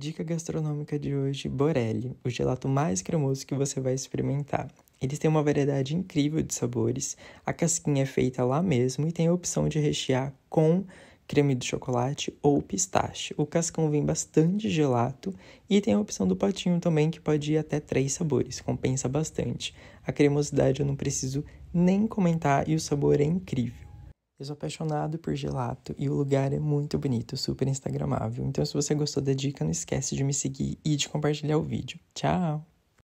Dica gastronômica de hoje: Borelli, o gelato mais cremoso que você vai experimentar. Eles têm uma variedade incrível de sabores, a casquinha é feita lá mesmo e tem a opção de rechear com creme de chocolate ou pistache. O cascão vem bastante gelato e tem a opção do potinho também, que pode ir até três sabores, compensa bastante. A cremosidade eu não preciso nem comentar e o sabor é incrível. Eu sou apaixonado por gelato e o lugar é muito bonito, super instagramável. Então, se você gostou da dica, não esquece de me seguir e de compartilhar o vídeo. Tchau!